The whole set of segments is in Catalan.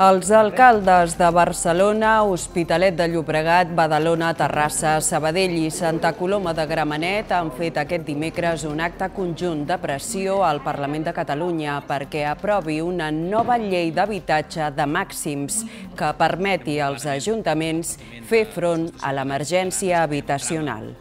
Els alcaldes de Barcelona, Hospitalet de Llobregat, Badalona, Terrassa, Sabadell i Santa Coloma de Gramenet han fet aquest dimecres un acte conjunt de pressió al Parlament de Catalunya perquè aprovi una nova llei d'habitatge de màxims que permeti als ajuntaments fer front a l'emergència habitacional.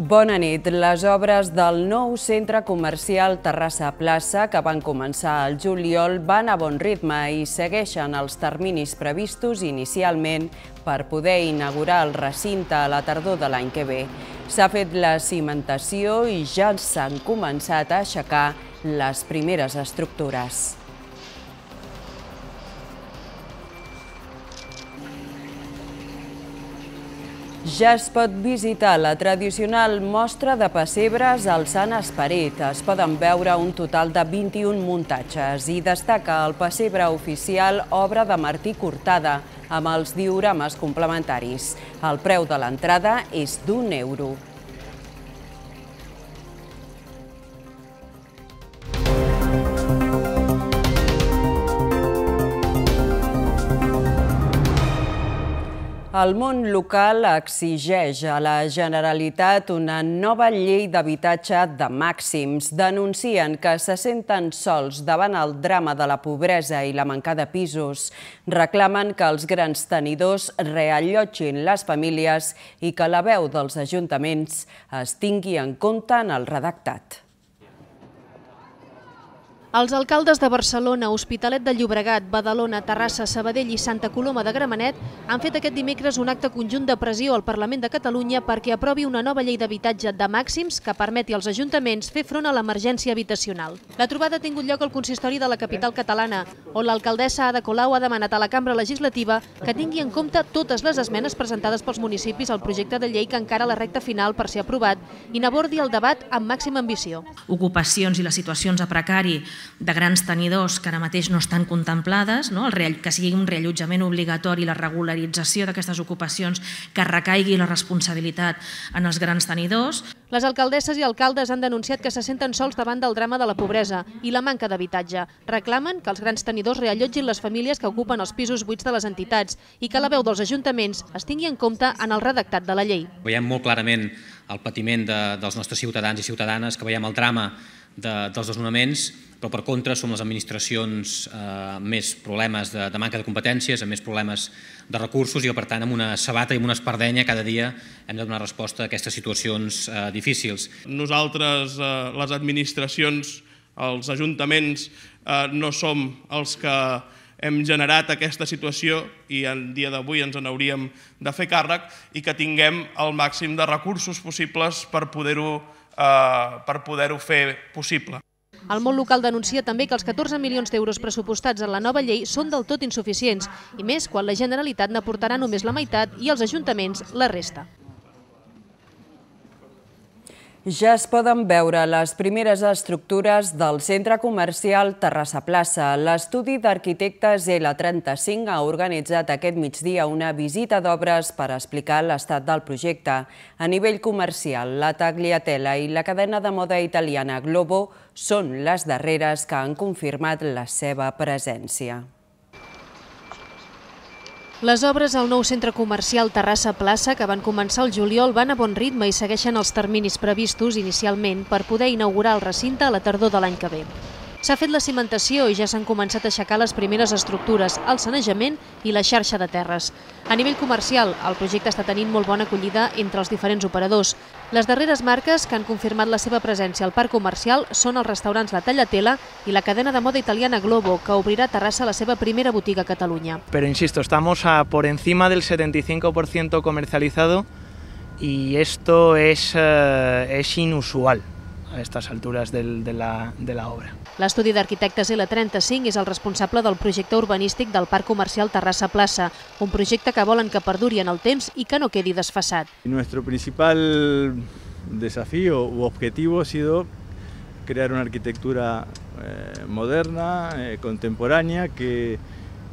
Bona nit. Les obres del nou centre comercial Terrassa Plaça, que van començar al juliol, van a bon ritme i segueixen els terminis previstos inicialment per poder inaugurar el recinte a la tardor de l'any que ve. S'ha fet la cimentació i ja s'han començat a aixecar les primeres estructures. Ja es pot visitar la tradicional mostra de pessebres al Sant Esperit. Es poden veure un total de 21 muntatges i destaca el pessebre oficial obra de Martí Cortada, amb els diorames complementaris. El preu de l'entrada és d'un euro. El món local exigeix a la Generalitat una nova llei d'habitatge de màxims. Denuncien que se senten sols davant el drama de la pobresa i la manca de pisos. Reclamen que els grans tenidors reallotgin les famílies i que la veu dels ajuntaments es tingui en compte en el redactat. Els alcaldes de Barcelona, Hospitalet de Llobregat, Badalona, Terrassa, Sabadell i Santa Coloma de Gramenet han fet aquest dimecres un acte conjunt de pressió al Parlament de Catalunya perquè aprovi una nova llei d'habitatge de màxims que permeti als ajuntaments fer front a l'emergència habitacional. La trobada ha tingut lloc al consistori de la capital catalana, on l'alcaldessa Ada Colau ha demanat a la cambra legislativa que tingui en compte totes les esmenes presentades pels municipis al projecte de llei que encara la recta final per ser aprovat i n'abordi el debat amb màxima ambició. Ocupacions i les situacions a precari de grans tenidors que ara mateix no estan contemplades, no? El que sigui un reallotjament obligatori, la regularització d'aquestes ocupacions, que recaigui la responsabilitat en els grans tenidors. Les alcaldesses i alcaldes han denunciat que se senten sols davant del drama de la pobresa i la manca d'habitatge. Reclamen que els grans tenidors reallotgin les famílies que ocupen els pisos buits de les entitats i que la veu dels ajuntaments es tingui en compte en el redactat de la llei. Veiem molt clarament el patiment de, dels nostres ciutadans i ciutadanes, que veiem el drama de, dels desnonaments, però per contra som les administracions eh, amb més problemes de, manca de competències, amb més problemes de recursos i per tant amb una sabata i amb una espardenya cada dia hem de donar resposta a aquestes situacions eh, difícils. Nosaltres, eh, les administracions, els ajuntaments, eh, no som els que hem generat aquesta situació i en dia d'avui ens n'hauríem hauríem de fer càrrec i que tinguem el màxim de recursos possibles per poder-ho Eh, per poder-ho fer possible. El món local denuncia també que els 14 milions d'euros pressupostats en la nova llei són del tot insuficients, i més quan la Generalitat n'aportarà només la meitat i els ajuntaments la resta. Ja es poden veure les primeres estructures del centre comercial Terrassa Plaça. L'estudi d'arquitectes L35 ha organitzat aquest migdia una visita d'obres per explicar l'estat del projecte. A nivell comercial, la Tagliatella i la cadena de moda italiana Globo són les darreres que han confirmat la seva presència. Les obres al nou centre comercial Terrassa Plaça, que van començar el juliol, van a bon ritme i segueixen els terminis previstos inicialment per poder inaugurar el recinte a la tardor de l'any que ve. S'ha fet la cimentació i ja s'han començat a aixecar les primeres estructures, el sanejament i la xarxa de terres. A nivell comercial, el projecte està tenint molt bona acollida entre els diferents operadors. Les darreres marques que han confirmat la seva presència al parc comercial són els restaurants La Tallatela i la cadena de moda italiana Globo, que obrirà a Terrassa la seva primera botiga a Catalunya. Però, insisto, estamos a por encima del 75% comercializado y esto es, eh, es inusual a aquestes altures del, de, la, de la obra. L'estudi d'arquitectes L35 és el responsable del projecte urbanístic del Parc Comercial Terrassa Plaça, un projecte que volen que perduri en el temps i que no quedi desfasat. Nuestro principal desafío u objetivo ha sido crear una arquitectura eh, moderna, eh, contemporània, que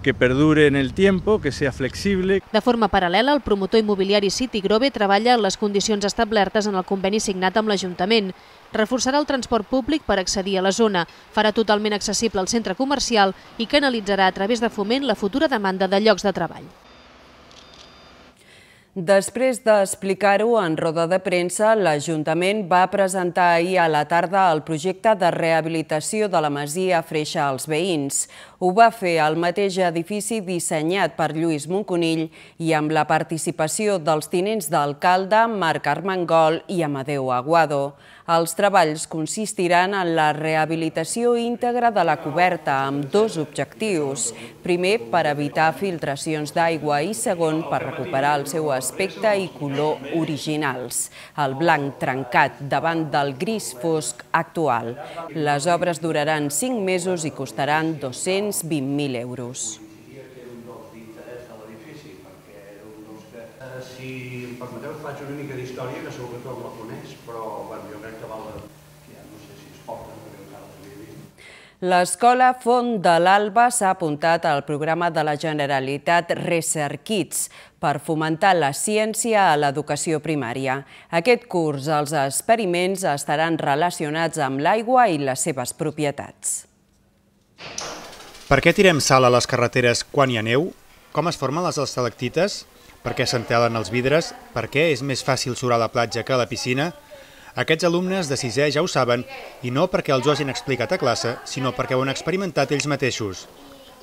que perdure en el tiempo, que sea flexible. De forma paral·lela, el promotor immobiliari City Grove treballa en les condicions establertes en el conveni signat amb l'Ajuntament. Reforçarà el transport públic per accedir a la zona, farà totalment accessible el centre comercial i canalitzarà a través de foment la futura demanda de llocs de treball. Després d'explicar-ho en roda de premsa, l'Ajuntament va presentar ahir a la tarda el projecte de rehabilitació de la Masia Freixa als veïns, ho va fer al mateix edifici dissenyat per Lluís Monconill i amb la participació dels tinents d'alcalde Marc Armengol i Amadeu Aguado. Els treballs consistiran en la rehabilitació íntegra de la coberta amb dos objectius. Primer, per evitar filtracions d'aigua i segon, per recuperar el seu aspecte i color originals, el blanc trencat davant del gris fosc actual. Les obres duraran 5 mesos i costaran 200 20.000 euros. Si em permeteu, faig una mica d'història, que segur que tothom la coneix, però bueno, jo crec que val la... Ja no sé si és pobra, perquè L'escola Font de l'Alba s'ha apuntat al programa de la Generalitat Recerquits per fomentar la ciència a l'educació primària. Aquest curs, els experiments estaran relacionats amb l'aigua i les seves propietats. Per què tirem sal a les carreteres quan hi ha neu? Com es formen les estalactites? Per què s'entelen els vidres? Per què és més fàcil surar a la platja que a la piscina? Aquests alumnes de sisè ja ho saben, i no perquè els ho hagin explicat a classe, sinó perquè ho han experimentat ells mateixos.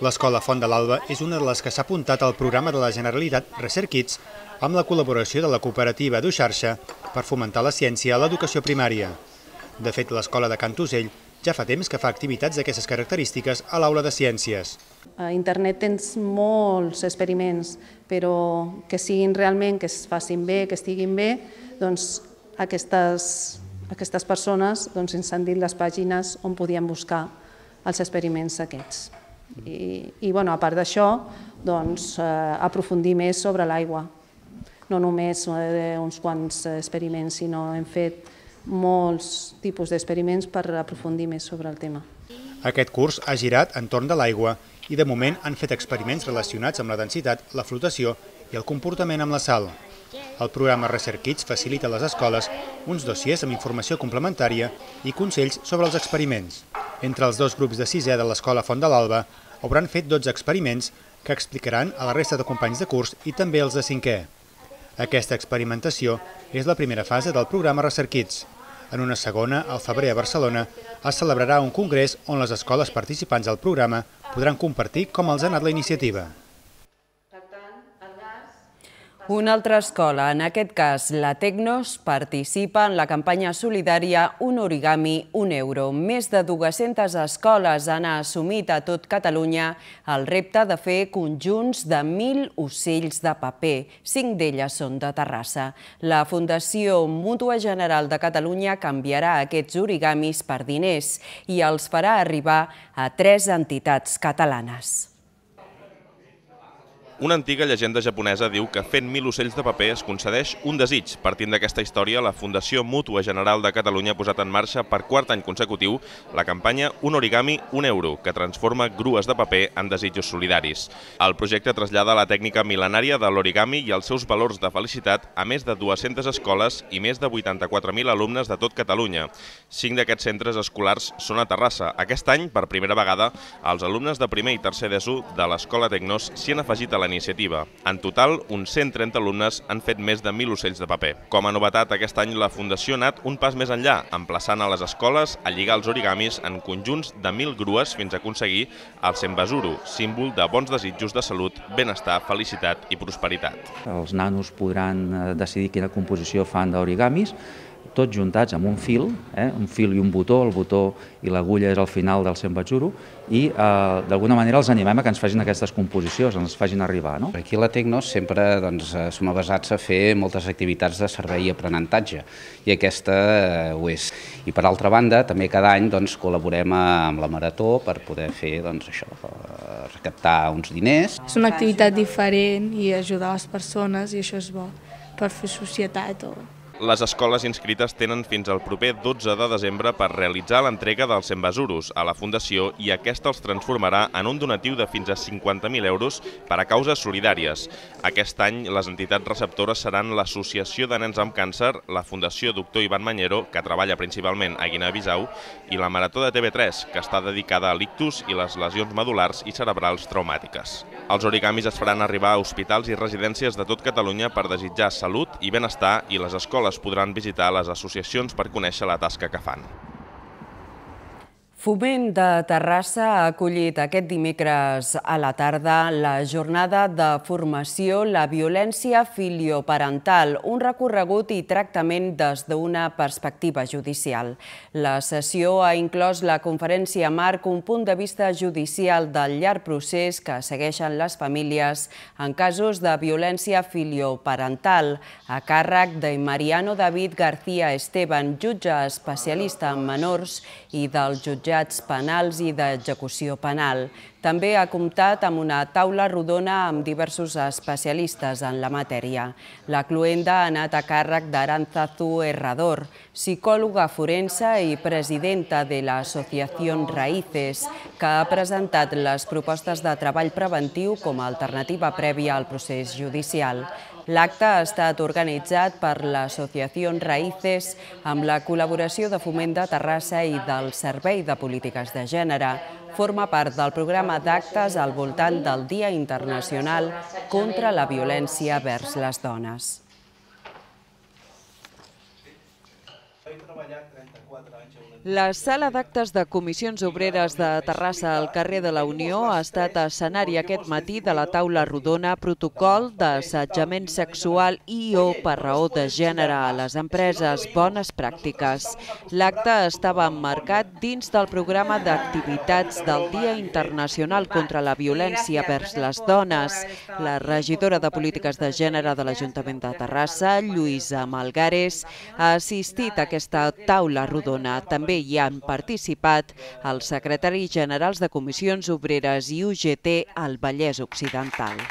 L'escola Font de l'Alba és una de les que s'ha apuntat al programa de la Generalitat Research Kids amb la col·laboració de la cooperativa d'Uxarxa per fomentar la ciència a l'educació primària. De fet, l'escola de Cantusell ja fa temps que fa activitats d'aquestes característiques a l'aula de ciències. A internet tens molts experiments, però que siguin realment, que es facin bé, que estiguin bé, doncs aquestes, aquestes persones doncs, ens han dit les pàgines on podien buscar els experiments aquests. I, i bueno, a part d'això, doncs, eh, aprofundir més sobre l'aigua. No només eh, uns quants experiments, sinó hem fet molts tipus d'experiments per aprofundir més sobre el tema. Aquest curs ha girat entorn de l'aigua i de moment han fet experiments relacionats amb la densitat, la flotació i el comportament amb la sal. El programa Research Kids facilita a les escoles uns dossiers amb informació complementària i consells sobre els experiments. Entre els dos grups de sisè de l'Escola Font de l'Alba hauran fet 12 experiments que explicaran a la resta de companys de curs i també els de cinquè. Aquesta experimentació és la primera fase del programa Research Kids. En una segona, al febrer a Barcelona, es celebrarà un congrés on les escoles participants del programa podran compartir com els ha anat la iniciativa. Una altra escola, en aquest cas la Tecnos, participa en la campanya solidària Un origami, un euro. Més de 200 escoles han assumit a tot Catalunya el repte de fer conjunts de 1.000 ocells de paper. Cinc d'elles són de Terrassa. La Fundació Mútua General de Catalunya canviarà aquests origamis per diners i els farà arribar a tres entitats catalanes. Una antiga llegenda japonesa diu que fent mil ocells de paper es concedeix un desig. Partint d'aquesta història, la Fundació Mútua General de Catalunya ha posat en marxa per quart any consecutiu la campanya Un origami, un euro, que transforma grues de paper en desitjos solidaris. El projecte trasllada la tècnica mil·lenària de l'origami i els seus valors de felicitat a més de 200 escoles i més de 84.000 alumnes de tot Catalunya. Cinc d'aquests centres escolars són a Terrassa. Aquest any, per primera vegada, els alumnes de primer i tercer d'ESU de l'Escola Tecnos s'hi han afegit a la iniciativa. En total, uns 130 alumnes han fet més de 1.000 ocells de paper. Com a novetat, aquest any la Fundació ha anat un pas més enllà, emplaçant a les escoles a lligar els origamis en conjunts de 1.000 grues fins a aconseguir el Sembasuro, símbol de bons desitjos de salut, benestar, felicitat i prosperitat. Els nanos podran eh, decidir quina composició fan d'origamis tots juntats amb un fil, eh? un fil i un botó, el botó i l'agulla és al final del Juro, i eh, d'alguna manera els animem a que ens facin aquestes composicions, ens facin arribar. No? Aquí a la Tecnos sempre doncs, eh, som avasats a fer moltes activitats de servei i aprenentatge, i aquesta eh, ho és. I per altra banda, també cada any doncs, col·laborem eh, amb la Marató per poder fer doncs, això, eh, recaptar uns diners. És una activitat diferent i ajudar les persones i això és bo per fer societat o les escoles inscrites tenen fins al proper 12 de desembre per realitzar l'entrega dels 100 besuros a la Fundació i aquesta els transformarà en un donatiu de fins a 50.000 euros per a causes solidàries. Aquest any les entitats receptores seran l'Associació de Nens amb Càncer, la Fundació Doctor Ivan Manyero, que treballa principalment a Guinea-Bissau, i la Marató de TV3, que està dedicada a l'ictus i les lesions medulars i cerebrals traumàtiques. Els origamis es faran arribar a hospitals i residències de tot Catalunya per desitjar salut i benestar i les escoles les podran visitar les associacions per conèixer la tasca que fan. Foment de Terrassa ha acollit aquest dimecres a la tarda la jornada de formació La violència filioparental, un recorregut i tractament des d'una perspectiva judicial. La sessió ha inclòs la conferència Marc, un punt de vista judicial del llarg procés que segueixen les famílies en casos de violència filioparental, a càrrec de Mariano David García Esteban, jutge especialista en menors, i del jutge jutjats penals i d'execució penal. També ha comptat amb una taula rodona amb diversos especialistes en la matèria. La cluenda ha anat a càrrec d'Aranzazu Herrador, psicòloga forense i presidenta de l'Associació Raíces, que ha presentat les propostes de treball preventiu com a alternativa prèvia al procés judicial. L'acte ha estat organitzat per l'associació Raïces amb la col·laboració de Foment de Terrassa i del Servei de Polítiques de Gènere. Forma part del programa d'actes al voltant del Dia Internacional contra la violència vers les dones. La sala d'actes de comissions obreres de Terrassa al carrer de la Unió ha estat escenari aquest matí de la taula rodona protocol d'assetjament sexual i o per raó de gènere a les empreses bones pràctiques. L'acte estava emmarcat dins del programa d'activitats del Dia Internacional contra la Violència vers les Dones. La regidora de Polítiques de Gènere de l'Ajuntament de Terrassa, Lluïsa Malgares, ha assistit a aquest aquesta taula rodona. També hi han participat els secretaris generals de comissions obreres i UGT al Vallès Occidental.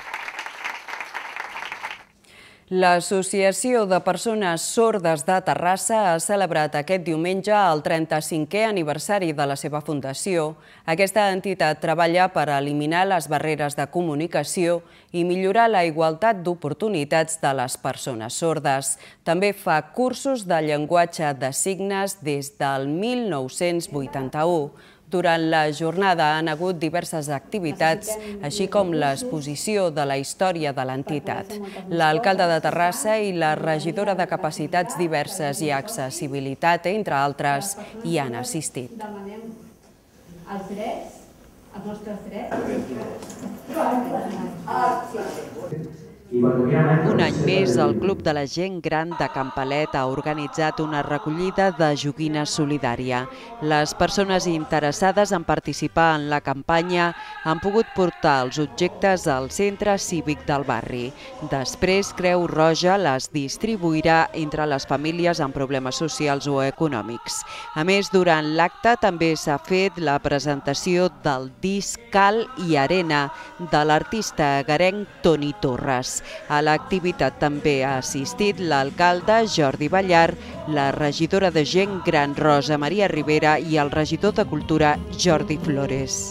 L'Associació de Persones Sordes de Terrassa ha celebrat aquest diumenge el 35è aniversari de la seva fundació. Aquesta entitat treballa per eliminar les barreres de comunicació i millorar la igualtat d'oportunitats de les persones sordes. També fa cursos de llenguatge de signes des del 1981. Durant la jornada han hagut diverses activitats, així com l'exposició de la història de l'entitat. L'alcalde de Terrassa i la regidora de Capacitats Diverses i Accessibilitat, entre altres, hi han assistit. Demanem els drets, els nostres drets. Un any més, el Club de la Gent Gran de Campalet ha organitzat una recollida de joguina solidària. Les persones interessades en participar en la campanya han pogut portar els objectes al centre cívic del barri. Després, Creu Roja les distribuirà entre les famílies amb problemes socials o econòmics. A més, durant l'acte també s'ha fet la presentació del disc Cal i Arena de l'artista garenc Toni Torres. A l'activitat també ha assistit l'alcalde Jordi Ballar, la regidora de Gent Gran Rosa Maria Rivera i el regidor de Cultura Jordi Flores.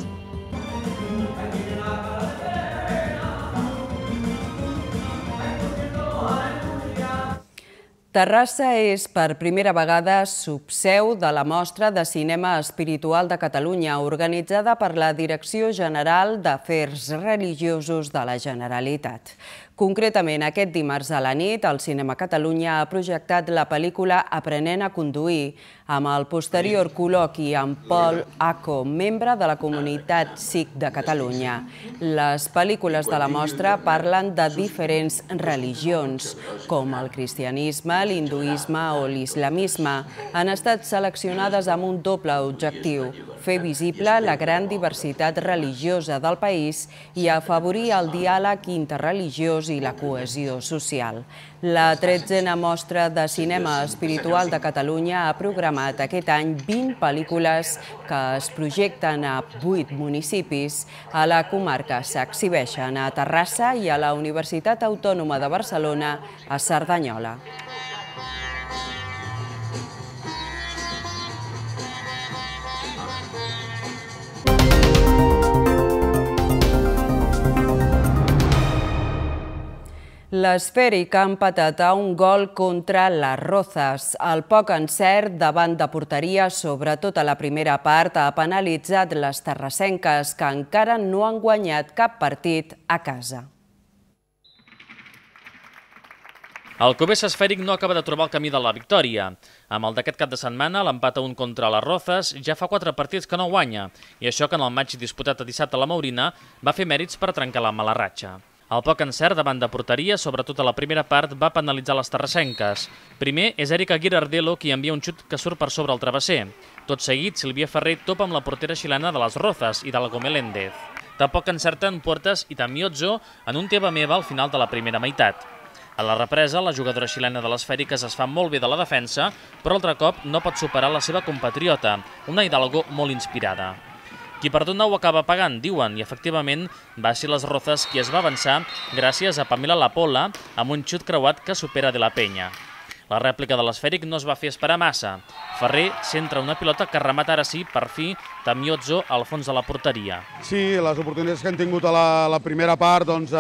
Terrassa és per primera vegada subseu de la Mostra de Cinema Espiritual de Catalunya, organitzada per la Direcció General d'Afers Religiosos de la Generalitat. Concretament, aquest dimarts a la nit, el Cinema Catalunya ha projectat la pel·lícula Aprenent a conduir, amb el posterior col·loqui amb Paul Aco, membre de la comunitat SIC de Catalunya. Les pel·lícules de la mostra parlen de diferents religions, com el cristianisme, l'hinduisme o l'islamisme. Han estat seleccionades amb un doble objectiu, fer visible la gran diversitat religiosa del país i afavorir el diàleg interreligiós i la cohesió social. La tretzena mostra de cinema espiritual de Catalunya ha programat aquest any 20 pel·lícules que es projecten a 8 municipis. A la comarca s'exhibeixen a Terrassa i a la Universitat Autònoma de Barcelona, a Cerdanyola. L'esfèric ha empatat a un gol contra les Rozas. El poc encert davant de porteria, sobretot a la primera part, ha penalitzat les terrassenques, que encara no han guanyat cap partit a casa. El Covés esfèric no acaba de trobar el camí de la victòria. Amb el d'aquest cap de setmana, l'empat a un contra les Rozas ja fa quatre partits que no guanya, i això que en el maig disputat a dissabte a la Maurina va fer mèrits per trencar la mala ratxa. El poc encert davant de porteria, sobretot a la primera part, va penalitzar les terrassenques. Primer és Aguirre Girardello qui envia un xut que surt per sobre el travesser. Tot seguit, Silvia Ferrer topa amb la portera xilena de les Rozas i de la Gomeléndez. Tampoc encerten Puertas i Tamiozzo en un teva meva al final de la primera meitat. A la represa, la jugadora xilena de les Fèriques es fa molt bé de la defensa, però altre cop no pot superar la seva compatriota, una Hidalgo molt inspirada. Qui perdona ho acaba pagant, diuen, i efectivament va ser les Rozas qui es va avançar gràcies a Pamela Lapola amb un xut creuat que supera de la penya. La rèplica de l'esfèric no es va fer esperar massa. Ferrer centra una pilota que remata ara sí, per fi, Tamiozzo al fons de la porteria. Sí, les oportunitats que hem tingut a la, la primera part doncs, eh,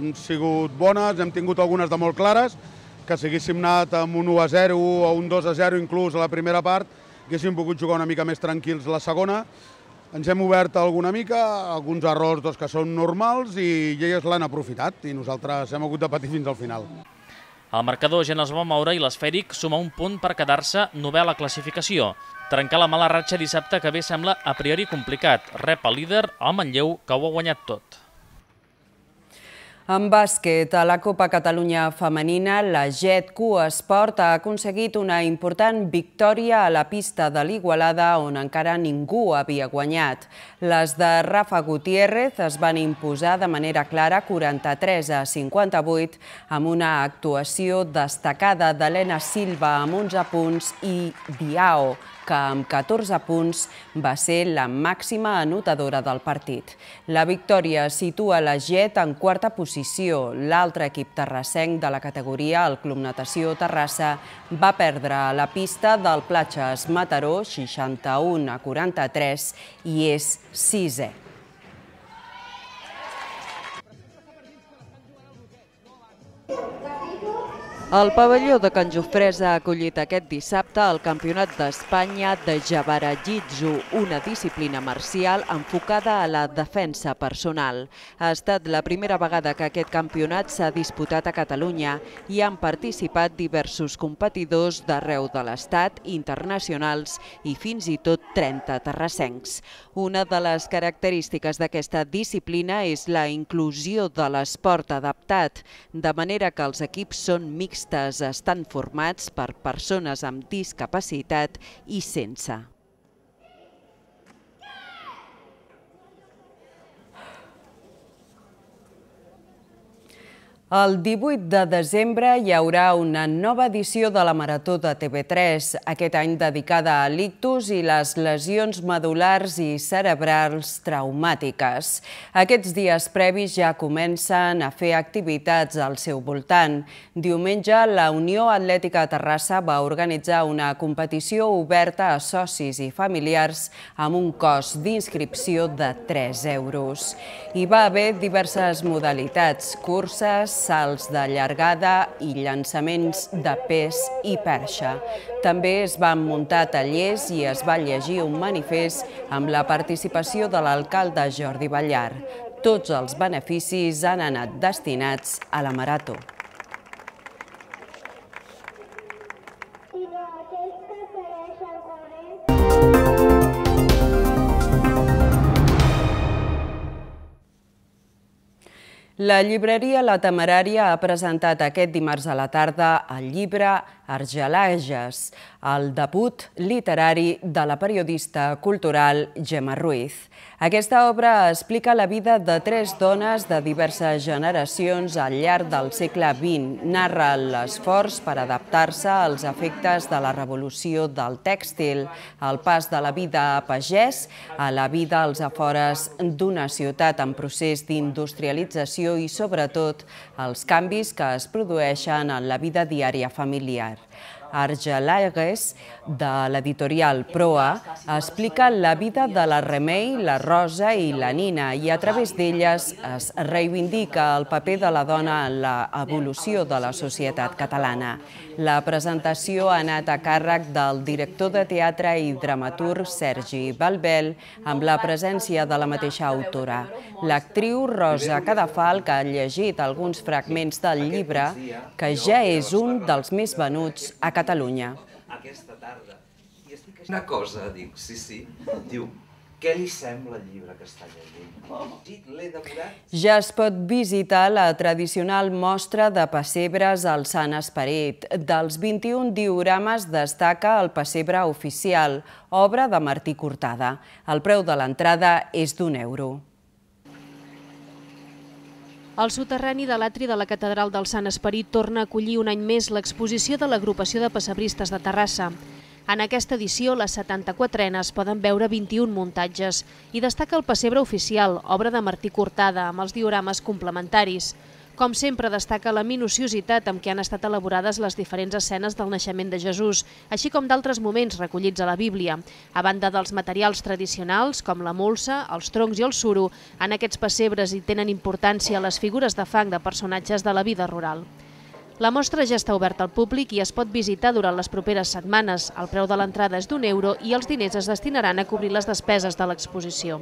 han sigut bones, hem tingut algunes de molt clares, que si haguéssim anat amb un 1 a 0 o un 2 a 0 inclús a la primera part, haguéssim pogut jugar una mica més tranquils la segona, ens hem obert alguna mica, alguns errors doncs, que són normals i elles l'han aprofitat i nosaltres hem hagut de patir fins al final. El marcador ja no es va moure i l'esfèric suma un punt per quedar-se novel a la classificació. Trencar la mala ratxa dissabte que bé sembla a priori complicat. Rep el líder, el Manlleu, que ho ha guanyat tot. En bàsquet, a la Copa Catalunya Femenina, la JET Q-Esport ha aconseguit una important victòria a la pista de l'Igualada, on encara ningú havia guanyat. Les de Rafa Gutiérrez es van imposar de manera clara 43 a 58, amb una actuació destacada d'Helena Silva amb 11 punts i Diao, que amb 14 punts va ser la màxima anotadora del partit. La victòria situa la JET en quarta posició posició. L'altre equip terrassenc de la categoria, el Club Natació Terrassa, va perdre la pista del Platges Mataró 61 a 43 i és sisè. El pavelló de Can Jofresa ha acollit aquest dissabte el Campionat d'Espanya de Jabara Jitsu, una disciplina marcial enfocada a la defensa personal. Ha estat la primera vegada que aquest campionat s'ha disputat a Catalunya i han participat diversos competidors d'arreu de l'Estat, internacionals i fins i tot 30 terrassencs. Una de les característiques d'aquesta disciplina és la inclusió de l'esport adaptat, de manera que els equips són mixtes aquestes estan formats per persones amb discapacitat i sense. El 18 de desembre hi haurà una nova edició de la Marató de TV3, aquest any dedicada a l'ictus i les lesions medulars i cerebrals traumàtiques. Aquests dies previs ja comencen a fer activitats al seu voltant. Diumenge, la Unió Atlètica Terrassa va organitzar una competició oberta a socis i familiars amb un cost d'inscripció de 3 euros. Hi va haver diverses modalitats, curses, salts de llargada i llançaments de pes i perxa. També es van muntar tallers i es va llegir un manifest amb la participació de l'alcalde Jordi Ballar. Tots els beneficis han anat destinats a la Marató. La llibreria La Temerària ha presentat aquest dimarts a la tarda el llibre Argelages, el debut literari de la periodista cultural Gemma Ruiz. Aquesta obra explica la vida de tres dones de diverses generacions al llarg del segle XX. Narra l'esforç per adaptar-se als efectes de la revolució del tèxtil, el pas de la vida a pagès a la vida als afores d'una ciutat en procés d'industrialització i, sobretot, els canvis que es produeixen en la vida diària familiar. Argelagues, de l'editorial Proa, explica la vida de la Remei, la Rosa i la Nina i a través d'elles es reivindica el paper de la dona en l'evolució de la societat catalana. La presentació ha anat a càrrec del director de teatre i dramaturg Sergi Balbel, amb la presència de la mateixa autora. L'actriu Rosa Cadafal, que ha llegit alguns fragments del llibre, que ja és un dels més venuts a Catalunya. Aquesta tarda. Una cosa, dic, sí, sí, diu, què li sembla el llibre que està llegint? Oh. L'he devorat? Ja es pot visitar la tradicional mostra de pessebres al Sant Esperit. Dels 21 diorames destaca el pessebre oficial, obra de Martí Cortada. El preu de l'entrada és d'un euro. El soterrani de l'atri de la Catedral del Sant Esperit torna a acollir un any més l'exposició de l'agrupació de pessebristes de Terrassa. En aquesta edició, les 74enes poden veure 21 muntatges i destaca el Pessebre Oficial, obra de Martí Cortada, amb els diorames complementaris. Com sempre, destaca la minuciositat amb què han estat elaborades les diferents escenes del naixement de Jesús, així com d'altres moments recollits a la Bíblia. A banda dels materials tradicionals, com la molsa, els troncs i el suro, en aquests pessebres hi tenen importància les figures de fang de personatges de la vida rural. La mostra ja està oberta al públic i es pot visitar durant les properes setmanes. El preu de l'entrada és d'un euro i els diners es destinaran a cobrir les despeses de l'exposició.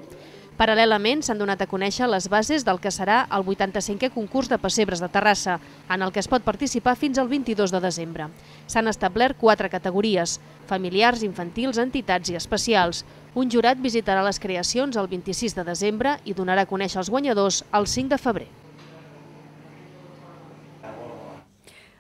Paral·lelament, s'han donat a conèixer les bases del que serà el 85è concurs de pessebres de Terrassa, en el que es pot participar fins al 22 de desembre. S'han establert quatre categories, familiars, infantils, entitats i especials. Un jurat visitarà les creacions el 26 de desembre i donarà a conèixer els guanyadors el 5 de febrer.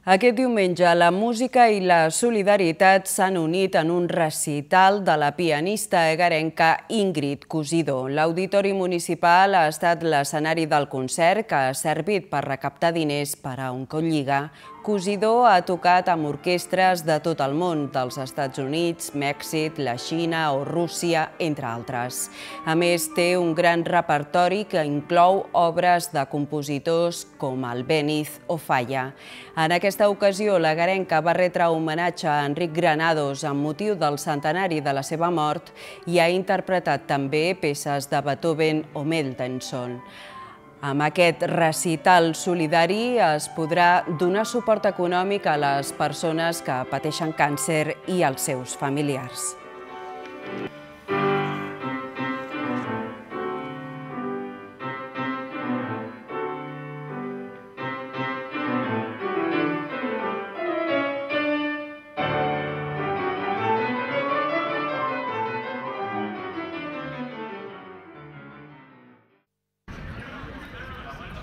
Aquest diumenge la música i la solidaritat s'han unit en un recital de la pianista egarenca Ingrid Cosidó. L'Auditori Municipal ha estat l'escenari del concert que ha servit per recaptar diners per a colliga Cosidor ha tocat amb orquestres de tot el món, dels Estats Units, Mèxic, la Xina o Rússia, entre altres. A més, té un gran repertori que inclou obres de compositors com el Béniz o Falla. En aquesta ocasió, la Garenca va retre homenatge a Enric Granados amb motiu del centenari de la seva mort i ha interpretat també peces de Beethoven o Mendelssohn. Amb aquest recital solidari es podrà donar suport econòmic a les persones que pateixen càncer i als seus familiars.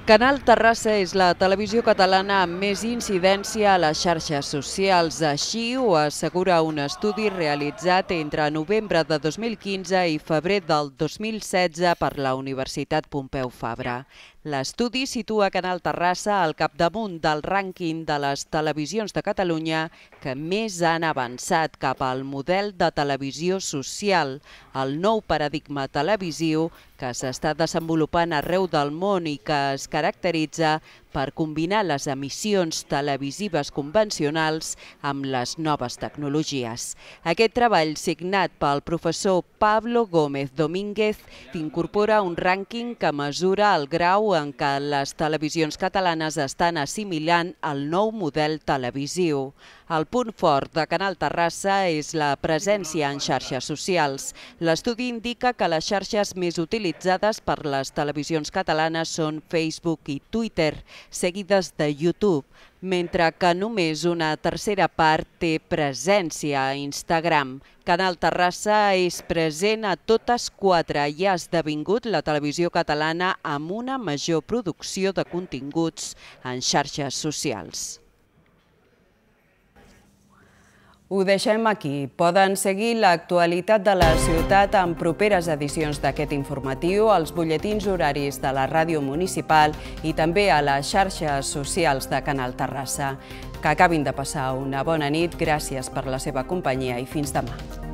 Canal Terrassa és la televisió catalana amb més incidència a les xarxes socials. Així ho assegura un estudi realitzat entre novembre de 2015 i febrer del 2016 per la Universitat Pompeu Fabra. L'estudi situa Canal Terrassa al capdamunt del rànquing de les televisions de Catalunya que més han avançat cap al model de televisió social, el nou paradigma televisiu que s'està desenvolupant arreu del món i que es caracteritza per combinar les emissions televisives convencionals amb les noves tecnologies. Aquest treball, signat pel professor Pablo Gómez Domínguez, incorpora un rànquing que mesura el grau en què les televisions catalanes estan assimilant el nou model televisiu. El punt fort de Canal Terrassa és la presència en xarxes socials. L'estudi indica que les xarxes més utilitzades per les televisions catalanes són Facebook i Twitter, seguides de YouTube, mentre que només una tercera part té presència a Instagram. Canal Terrassa és present a totes quatre i ha esdevingut la televisió catalana amb una major producció de continguts en xarxes socials. Ho deixem aquí. Poden seguir l'actualitat de la ciutat en properes edicions d'aquest informatiu, als butlletins horaris de la ràdio municipal i també a les xarxes socials de Canal Terrassa. Que acabin de passar una bona nit, gràcies per la seva companyia i fins demà.